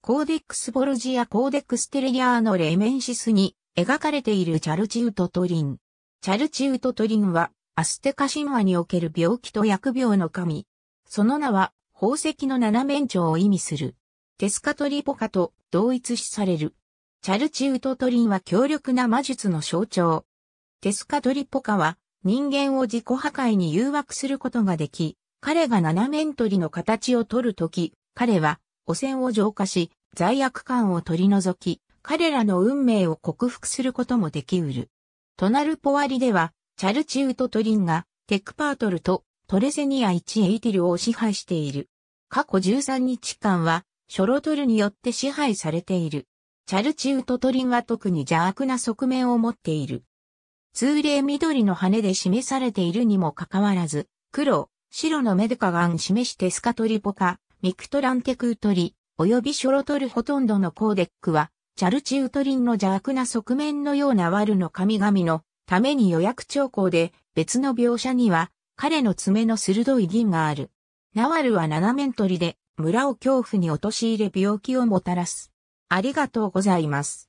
コーデックス・ボルジア・コーデックス・テレアーノ・レメンシスに描かれているチャルチウト・トリン。チャルチウト・トリンはアステカ神話における病気と薬病の神。その名は宝石の七面鳥を意味する。テスカトリポカと同一視される。チャルチウト・トリンは強力な魔術の象徴。テスカトリポカは人間を自己破壊に誘惑することができ、彼が七面鳥の形を取るとき、彼は汚染を浄化し、罪悪感を取り除き、彼らの運命を克服することもできうる。トナルポワリでは、チャルチウとトリンが、テクパートルとトレゼニア1エイティルを支配している。過去13日間は、ショロトルによって支配されている。チャルチウとトリンは特に邪悪な側面を持っている。通例緑の羽で示されているにもかかわらず、黒、白のメデカガン示してスカトリポカ、ミクトランテクウトリ、およびショロトルほとんどのコーデックは、チャルチウトリンの邪悪な側面のようなワルの神々のために予約兆候で、別の描写には、彼の爪の鋭い銀がある。ナワルは斜面取りで、村を恐怖に陥れ病気をもたらす。ありがとうございます。